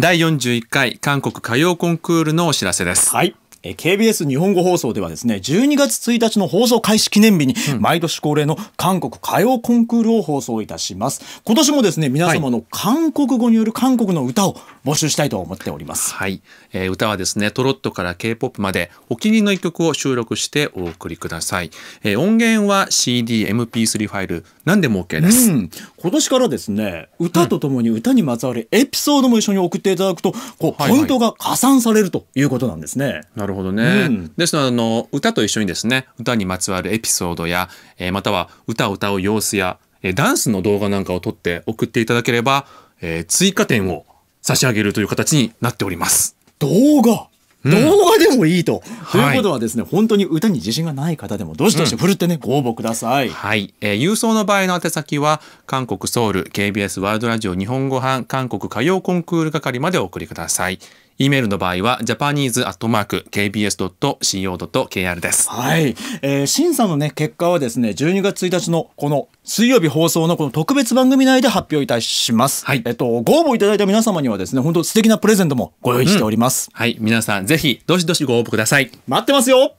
第41回韓国歌謡コンクールのお知らせです。はい。え KBS 日本語放送ではですね12月1日の放送開始記念日に毎年恒例の韓国歌謡コンクールを放送いたします今年もですね皆様の韓国語による韓国の歌を募集したいと思っております、はい、えー、歌はですねトロットから K-POP までお気に入りの一曲を収録してお送りください、えー、音源は CD、MP3 ファイル何でも OK です、うん、今年からですね歌とともに歌にまつわるエピソードも一緒に送っていただくとこうポイントが加算されるということなんですね、はいはいるほどね。うん、ですのであの歌と一緒にですね歌にまつわるエピソードや、えー、または歌を歌う様子や、えー、ダンスの動画なんかを撮って送っていただければ、えー、追加点を差し上げるという形になっております。動画動画でもいいと、はい、ということはですね本当に歌に自信がない方でもどしどしふるってね、うん、ご応募くださいはい、えー、郵送の場合の宛先は韓国ソウル KBS ワールドラジオ日本語版韓国歌謡コンクール係までお送りください E メールの場合は、japanese.kbs.co.kr です。はい。えー、審査のね、結果はですね、12月1日のこの水曜日放送のこの特別番組内で発表いたします。はい。えっと、ご応募いただいた皆様にはですね、本当素敵なプレゼントもご用意しております。うん、はい。皆さん、ぜひ、どしどしご応募ください。待ってますよ